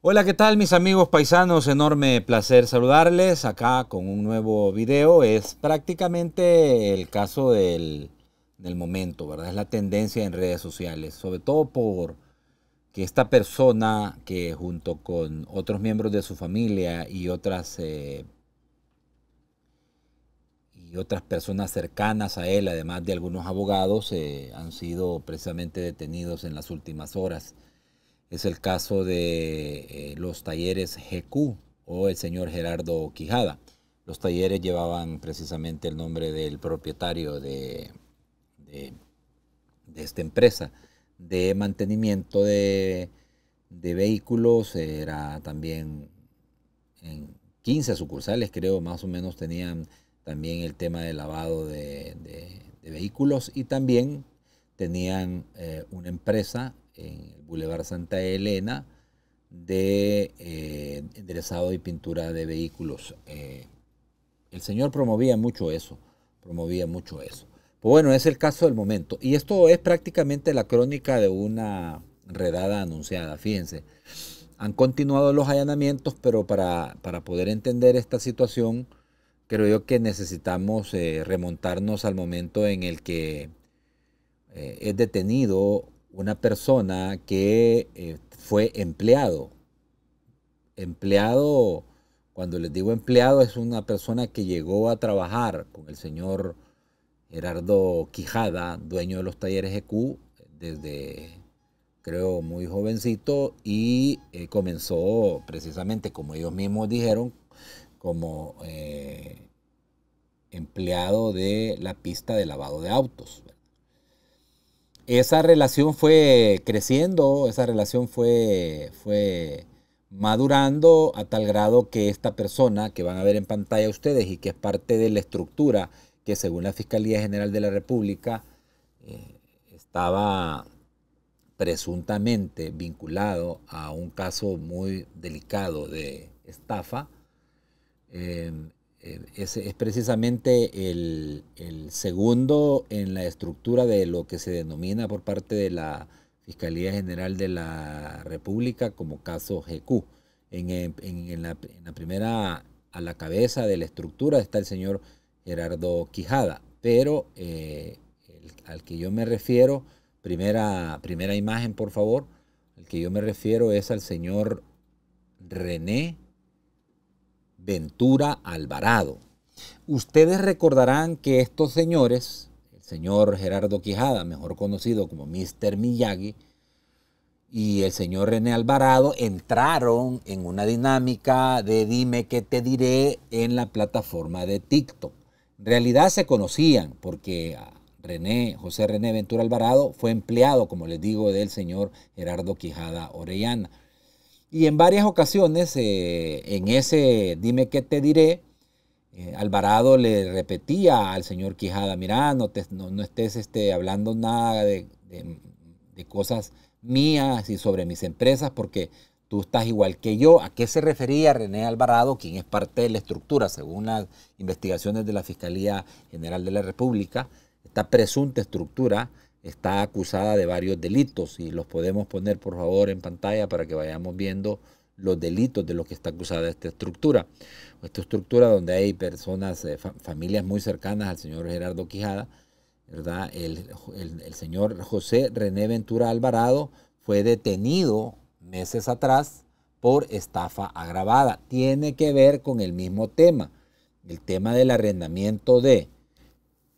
Hola, ¿qué tal mis amigos paisanos? Enorme placer saludarles acá con un nuevo video. Es prácticamente el caso del, del, momento, ¿verdad? Es la tendencia en redes sociales, sobre todo por que esta persona que junto con otros miembros de su familia y otras, eh, y otras personas cercanas a él, además de algunos abogados, eh, han sido precisamente detenidos en las últimas horas. Es el caso de eh, los talleres GQ o el señor Gerardo Quijada. Los talleres llevaban precisamente el nombre del propietario de, de, esta empresa de mantenimiento de, vehículos. Era también en 15 sucursales, creo, más o menos tenían también el tema de lavado de, vehículos y también tenían eh, una empresa en el Boulevard Santa Elena de eh, enderezado y pintura de vehículos. Eh, el señor promovía mucho eso, promovía mucho eso. Pues bueno, es el caso del momento. Y esto es prácticamente la crónica de una redada anunciada, fíjense. Han continuado los allanamientos, pero para, poder entender esta situación, creo yo que necesitamos eh, remontarnos al momento en el que es detenido una persona que eh, fue empleado. Empleado, cuando les digo empleado, es una persona que llegó a trabajar con el señor Gerardo Quijada, dueño de los talleres EQ, desde creo muy jovencito y eh, comenzó precisamente, como ellos mismos dijeron, como eh, empleado de la pista de lavado de autos esa relación fue creciendo, esa relación fue, fue madurando a tal grado que esta persona que van a ver en pantalla ustedes y que es parte de la estructura que según la Fiscalía General de la República eh, estaba presuntamente vinculado a un caso muy delicado de estafa, eh, eh, es, es, precisamente el, segundo en la estructura de lo que se denomina por parte de la Fiscalía General de la República como caso GQ. En, la, primera, a la cabeza de la estructura está el señor Gerardo Quijada, pero eh, al que yo me refiero, primera, primera imagen por favor, al que yo me refiero es al señor René Ventura Alvarado. Ustedes recordarán que estos señores, el señor Gerardo Quijada, mejor conocido como Mr. Miyagi, y el señor René Alvarado entraron en una dinámica de dime qué te diré en la plataforma de TikTok. En realidad se conocían porque ah, René, José René Ventura Alvarado fue empleado, como les digo, del señor Gerardo Quijada Orellana. Y en varias ocasiones, eh, en ese dime qué te diré, eh, Alvarado le repetía al señor Quijada, mira, no, no estés este, hablando nada de, de cosas mías y sobre mis empresas porque tú estás igual que yo. ¿A qué se refería René Alvarado, quien es parte de la estructura, según las investigaciones de la Fiscalía General de la República, esta presunta estructura está acusada de varios delitos y los podemos poner por favor en pantalla para que vayamos viendo los delitos de los que está acusada esta estructura. Esta estructura donde hay personas, eh, familias muy cercanas al señor Gerardo Quijada, ¿verdad? el, señor José René Ventura Alvarado fue detenido meses atrás por estafa agravada. Tiene que ver con el mismo tema, el tema del arrendamiento de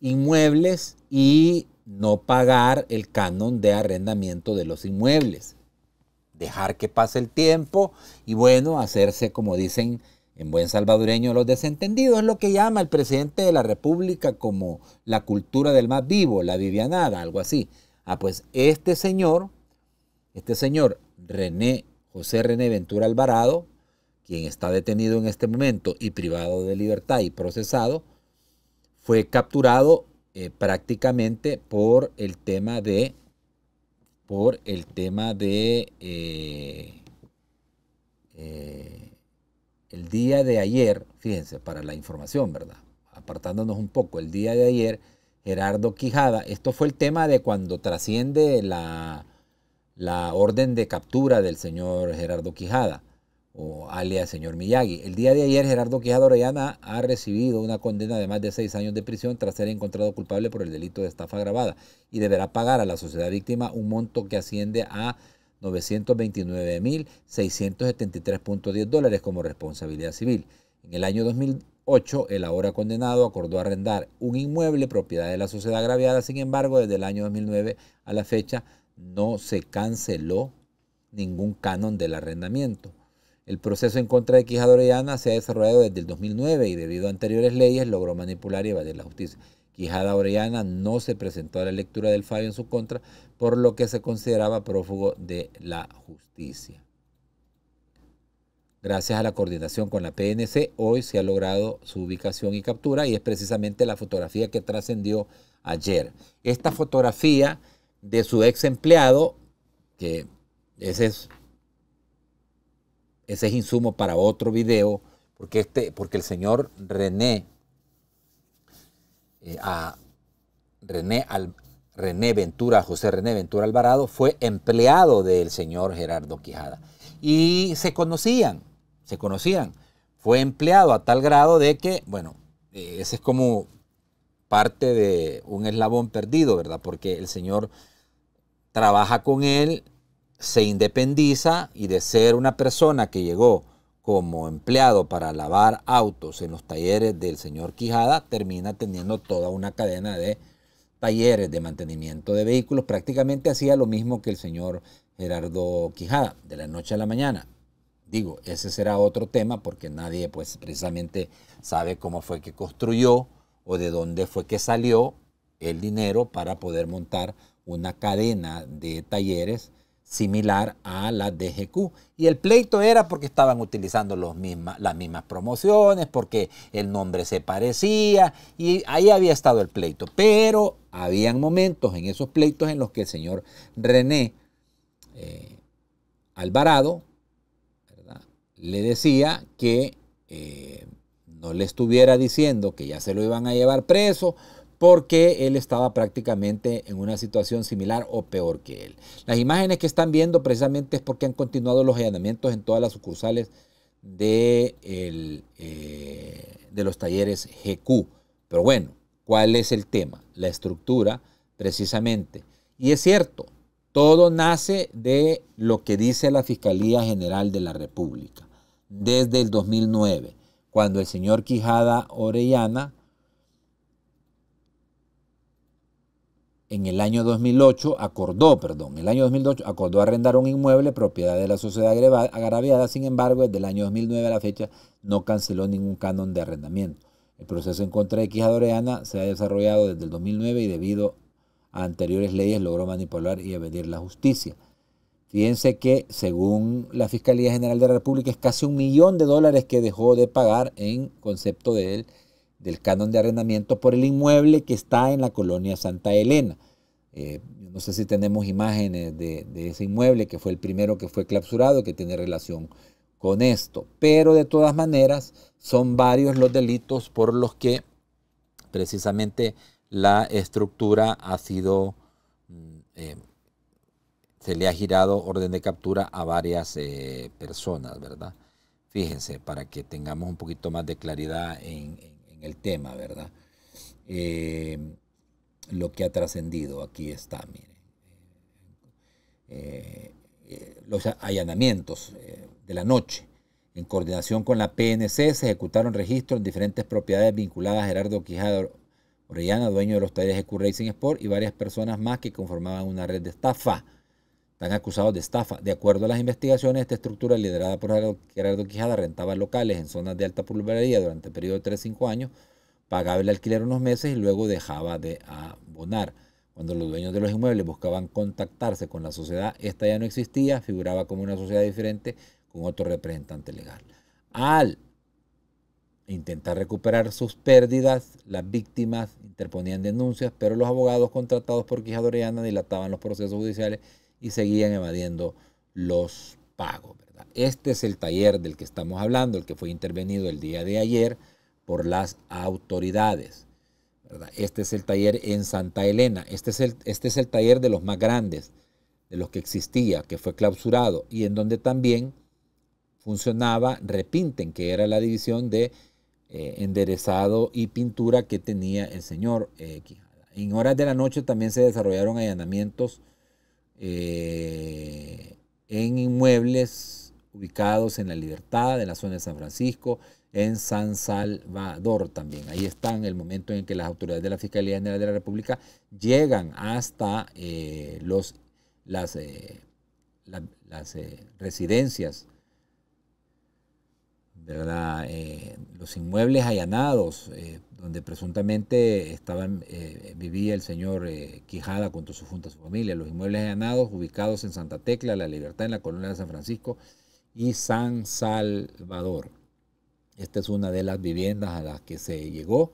inmuebles y no pagar el canon de arrendamiento de los inmuebles. Dejar que pase el tiempo y bueno, hacerse como dicen en buen salvadoreño los desentendidos, es lo que llama el presidente de la República como la cultura del más vivo, la vivianada, algo así. Ah, pues este señor, este señor René, José René Ventura Alvarado, quien está detenido en este momento y privado de libertad y procesado, fue capturado eh, prácticamente por el tema de por el tema de eh, eh, el día de ayer, fíjense, para la información, ¿verdad? Apartándonos un poco, el día de ayer, Gerardo Quijada, esto fue el tema de cuando trasciende la, la orden de captura del señor Gerardo Quijada o alias señor Miyagi. El día de ayer Gerardo Quijada Orellana ha recibido una condena de más de seis años de prisión tras ser encontrado culpable por el delito de estafa agravada y deberá pagar a la sociedad víctima un monto que asciende a 929.673.10 dólares como responsabilidad civil. En el año 2008, el ahora condenado acordó arrendar un inmueble propiedad de la sociedad agraviada, sin embargo, desde el año 2009 a la fecha no se canceló ningún canon del arrendamiento. El proceso en contra de Quijada Orellana se ha desarrollado desde el 2009 y debido a anteriores leyes logró manipular y evadir la justicia. Quijada Orellana no se presentó a la lectura del fallo en su contra, por lo que se consideraba prófugo de la justicia. Gracias a la coordinación con la PNC, hoy se ha logrado su ubicación y captura y es precisamente la fotografía que trascendió ayer. Esta fotografía de su ex empleado, que ese es ese es insumo para otro video, porque, este, porque el señor René, eh, a René, al, René Ventura, José René Ventura Alvarado, fue empleado del señor Gerardo Quijada. Y se conocían, se conocían. Fue empleado a tal grado de que, bueno, eh, ese es como parte de un eslabón perdido, ¿verdad? Porque el señor trabaja con él, se independiza y de ser una persona que llegó como empleado para lavar autos en los talleres del señor Quijada, termina teniendo toda una cadena de talleres de mantenimiento de vehículos. Prácticamente hacía lo mismo que el señor Gerardo Quijada, de la noche a la mañana. Digo, ese será otro tema porque nadie pues precisamente sabe cómo fue que construyó o de dónde fue que salió el dinero para poder montar una cadena de talleres similar a la DGQ. Y el pleito era porque estaban utilizando los las mismas promociones, porque el nombre se parecía, y ahí había estado el pleito. Pero habían momentos en esos pleitos en los que el señor René eh, Alvarado le decía que eh, no le estuviera diciendo que ya se lo iban a llevar preso porque él estaba prácticamente en una situación similar o peor que él. Las imágenes que están viendo precisamente es porque han continuado los allanamientos en todas las sucursales de, eh, los talleres GQ. Pero bueno, ¿cuál es el tema? La estructura, precisamente. Y es cierto, todo nace de lo que dice la Fiscalía General de la República desde el 2009, cuando el señor Quijada Orellana en el año 2008 acordó, perdón, el año 2008 acordó arrendar un inmueble propiedad de la sociedad agraviada, sin embargo, desde el año 2009 a la fecha no canceló ningún canon de arrendamiento. El proceso en contra de Quijadoreana se ha desarrollado desde el 2009 y debido a anteriores leyes logró manipular y evadir la justicia. Fíjense que, según la Fiscalía General de la República, es casi un millón de dólares que dejó de pagar en concepto de él del canon de arrendamiento por el inmueble que está en la colonia Santa Elena. Eh, no sé si tenemos imágenes de, ese inmueble que fue el primero que fue clausurado, que tiene relación con esto. Pero de todas maneras, son varios los delitos por los que precisamente la estructura ha sido, mm, eh, se le ha girado orden de captura a varias eh, personas, ¿verdad? Fíjense, para que tengamos un poquito más de claridad en el tema, ¿verdad? Eh, lo que ha trascendido aquí está, miren. Eh, eh, los allanamientos de la noche. En coordinación con la PNC se ejecutaron registros en diferentes propiedades vinculadas a Gerardo Quijada Orellana, dueño de los talleres EQ Racing Sport, y varias personas más que conformaban una red de estafa. Están acusados de estafa. De acuerdo a las investigaciones, esta estructura liderada por Gerardo Quijada rentaba locales en zonas de alta pulvería durante el periodo de 3-5 años, pagaba el alquiler unos meses y luego dejaba de abonar. Cuando los dueños de los inmuebles buscaban contactarse con la sociedad, esta ya no existía, figuraba como una sociedad diferente con otro representante legal. Al intentar recuperar sus pérdidas, las víctimas interponían denuncias, pero los abogados contratados por Quijada Oriana dilataban los procesos judiciales y seguían evadiendo los pagos. Este es el taller del que estamos hablando, el que fue intervenido el día de ayer por las autoridades. Este es el taller en Santa Elena, este es, el, este es el taller de los más grandes, de los que existía, que fue clausurado y en donde también funcionaba Repinten, que era la división de eh, enderezado y pintura que tenía el señor eh, En horas de la noche también se desarrollaron allanamientos eh, en inmuebles ubicados en La Libertad, en la zona de San Francisco, en San Salvador también. Ahí están el momento en que las autoridades de la Fiscalía General de la República llegan hasta eh, los, las, eh, las residencias ¿verdad? Eh, los inmuebles allanados, eh, donde presuntamente eh, vivía el señor Quijada junto a su junta, su familia, los inmuebles allanados ubicados en Santa Tecla, La Libertad, en la colonia de San Francisco y San Salvador. Esta es una de las viviendas a las que se llegó,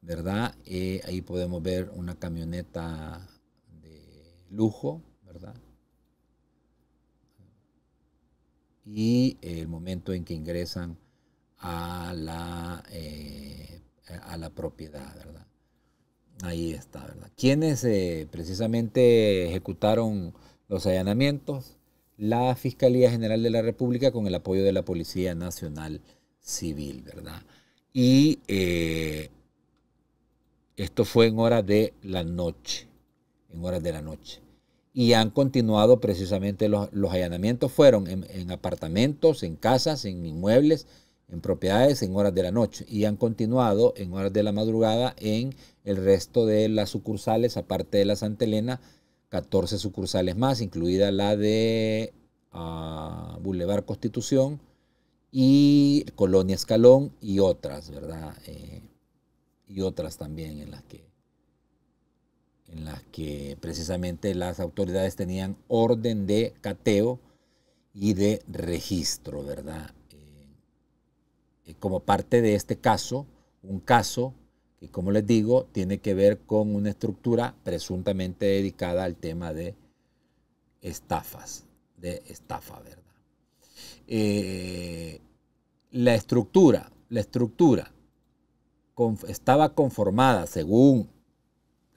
¿verdad? ahí podemos ver una camioneta de lujo, ¿verdad? y el momento en que ingresan a la, eh, a la propiedad, ¿verdad? Ahí está, ¿verdad? ¿Quiénes eh, precisamente ejecutaron los allanamientos? La Fiscalía General de la República con el apoyo de la Policía Nacional Civil, ¿verdad? Y eh, esto fue en horas de la noche, en horas de la noche y han continuado precisamente los, allanamientos. Fueron en, apartamentos, en casas, en inmuebles, en propiedades, en horas de la noche. Y han continuado en horas de la madrugada en el resto de las sucursales, aparte de la Santa Elena, 14 sucursales más, incluida la de ah, Boulevard Constitución y Colonia Escalón y otras, ¿verdad? Eh, y otras también en las que en las que precisamente las autoridades tenían orden de cateo y de registro, ¿verdad? Eh, eh, como parte de este caso, un caso que, como les digo, tiene que ver con una estructura presuntamente dedicada al tema de estafas, de estafa, ¿verdad? Eh, la estructura, la estructura estaba conformada, según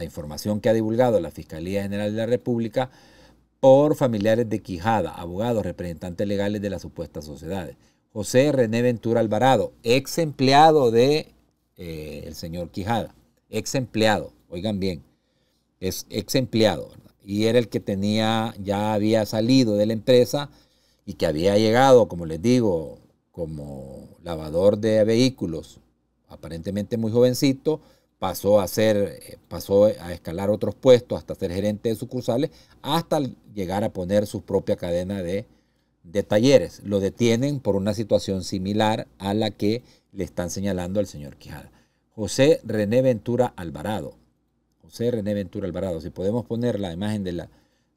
la información que ha divulgado la Fiscalía General de la República por familiares de Quijada, abogados, representantes legales de las supuestas sociedades. José René Ventura Alvarado, ex empleado de eh, el señor Quijada, ex empleado, oigan bien, es ex empleado, y era el que tenía, ya había salido de la empresa y que había llegado, como les digo, como lavador de vehículos, aparentemente muy jovencito, pasó a ser, eh, pasó a escalar otros puestos hasta ser gerente de sucursales, hasta llegar a poner su propia cadena de, talleres. Lo detienen por una situación similar a la que le están señalando al señor Quijada. José René Ventura Alvarado. José René Ventura Alvarado. Si podemos poner la imagen de la,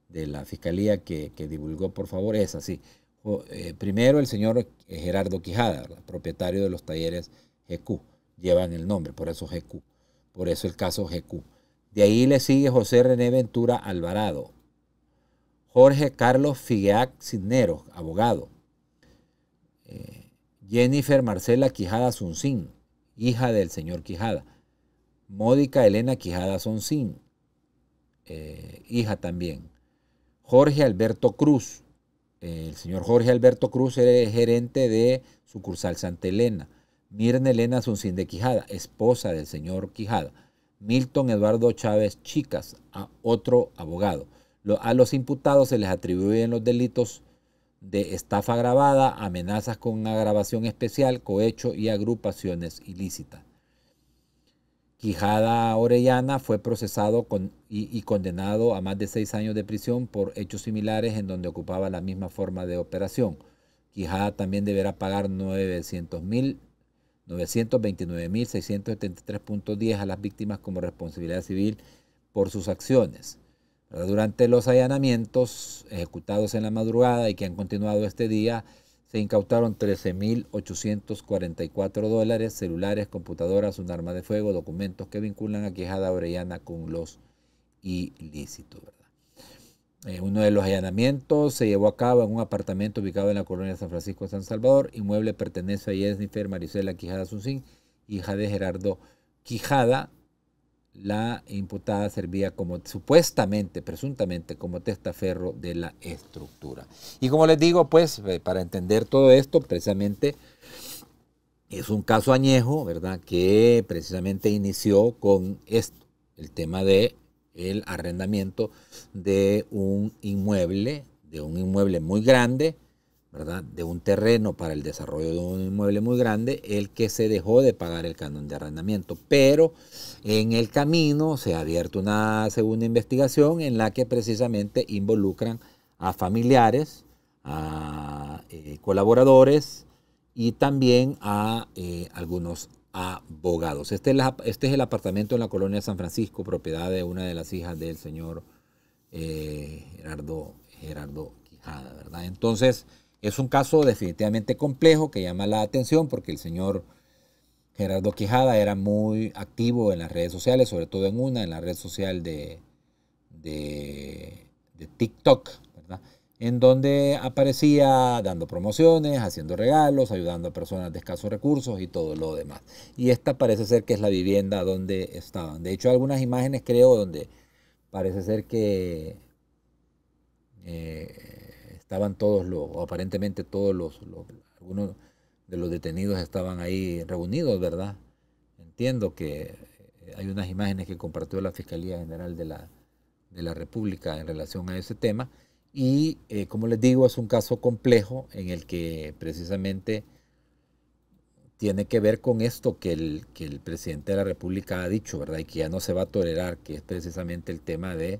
de la fiscalía que, divulgó, por favor, es así. Eh, primero el señor eh, Gerardo Quijada, propietario de los talleres GQ. Llevan el nombre, por eso GQ por eso el caso GQ. De ahí le sigue José René Ventura Alvarado. Jorge Carlos Figueac Cisneros, abogado. Eh, Jennifer Marcela Quijada Sonsín, hija del señor Quijada. Módica Elena Quijada Sonsín, eh, hija también. Jorge Alberto Cruz. Eh, el señor Jorge Alberto Cruz era gerente de sucursal Santa Elena. Mirna Elena Suncin de Quijada, esposa del señor Quijada. Milton Eduardo Chávez Chicas, otro abogado. A los imputados se les atribuyen los delitos de estafa grabada, amenazas con agravación especial, cohecho y agrupaciones ilícitas. Quijada Orellana fue procesado y, condenado a más de seis años de prisión por hechos similares en donde ocupaba la misma forma de operación. Quijada también deberá pagar 900 mil 929.673.10 a las víctimas como responsabilidad civil por sus acciones. Durante los allanamientos ejecutados en la madrugada y que han continuado este día, se incautaron 13.844 dólares, celulares, computadoras, un arma de fuego, documentos que vinculan a quejada Orellana con los ilícitos. Eh, uno de los allanamientos se llevó a cabo en un apartamento ubicado en la colonia San Francisco de San Salvador. Inmueble pertenece a Yesnifer Marisela Quijada Azucín, hija de Gerardo Quijada. La imputada servía como supuestamente, presuntamente, como testaferro de la estructura. Y como les digo, pues, eh, para entender todo esto, precisamente es un caso añejo, ¿verdad? Que precisamente inició con esto, el tema de el arrendamiento de un inmueble, de un inmueble muy grande, ¿verdad? De un terreno para el desarrollo de un inmueble muy grande, el que se dejó de pagar el canon de arrendamiento. Pero en el camino se ha abierto una segunda investigación en la que precisamente involucran a familiares, a eh, colaboradores y también a eh, algunos abogados. Este, este es, el apartamento en la colonia de San Francisco, propiedad de una de las hijas del señor eh, Gerardo, Gerardo Quijada, ¿verdad? Entonces, es un caso definitivamente complejo que llama la atención porque el señor Gerardo Quijada era muy activo en las redes sociales, sobre todo en una, en la red social de, de, de TikTok, ¿verdad? en donde aparecía dando promociones, haciendo regalos, ayudando a personas de escasos recursos y todo lo demás. Y esta parece ser que es la vivienda donde estaban. De hecho, algunas imágenes creo donde parece ser que eh, estaban todos los, o aparentemente todos los, algunos de los detenidos estaban ahí reunidos, ¿verdad? Entiendo que eh, hay unas imágenes que compartió la Fiscalía General de la, de la República en relación a ese tema. Y eh, como les digo, es un caso complejo en el que precisamente tiene que ver con esto que el, que el presidente de la República ha dicho, ¿verdad? Y que ya no se va a tolerar, que es precisamente el tema de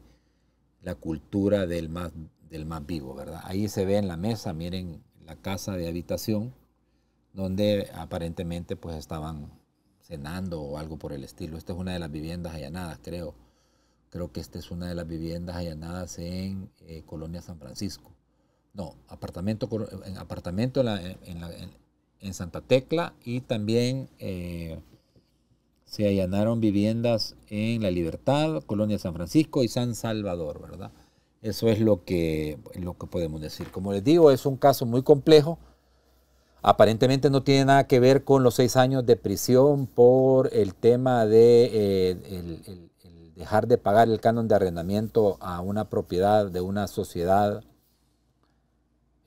la cultura del más, del más vivo, ¿verdad? Ahí se ve en la mesa, miren, la casa de habitación, donde aparentemente pues estaban cenando o algo por el estilo. Esta es una de las viviendas allanadas, creo Creo que esta es una de las viviendas allanadas en eh, Colonia San Francisco. No, apartamento en, apartamento en, Santa Tecla y también eh, se allanaron viviendas en La Libertad, Colonia San Francisco y San Salvador, ¿verdad? Eso es lo que, lo que podemos decir. Como les digo, es un caso muy complejo. Aparentemente no tiene nada que ver con los seis años de prisión por el tema de eh, dejar de pagar el canon de arrendamiento a una propiedad de una sociedad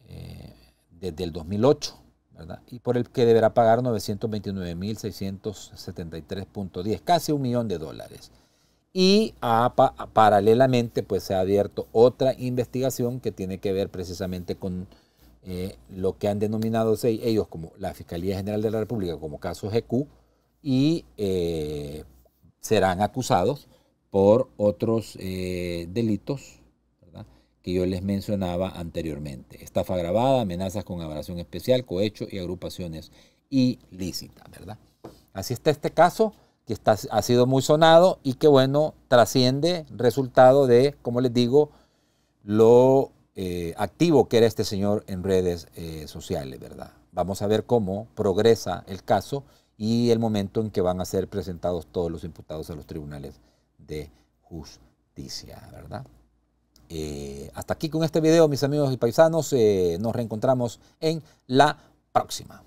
eh, desde el 2008, ¿verdad? y por el que deberá pagar 929.673.10, casi un millón de dólares. Y paralelamente pues, se ha abierto otra investigación que tiene que ver precisamente con eh, lo que han denominado ellos como la Fiscalía General de la República como caso GQ y eh, serán acusados por otros eh, delitos que yo les mencionaba anteriormente. Estafa agravada, amenazas con abración especial, cohecho y agrupaciones ilícitas, ¿verdad? Así está este caso que está, ha sido muy sonado y que, bueno, trasciende resultado de, como les digo, lo eh, activo que era este señor en redes eh, sociales, ¿verdad? Vamos a ver cómo progresa el caso y el momento en que van a ser presentados todos los imputados a los tribunales de justicia, ¿verdad? Eh, hasta aquí con este video, mis amigos y paisanos. Eh, nos reencontramos en la próxima.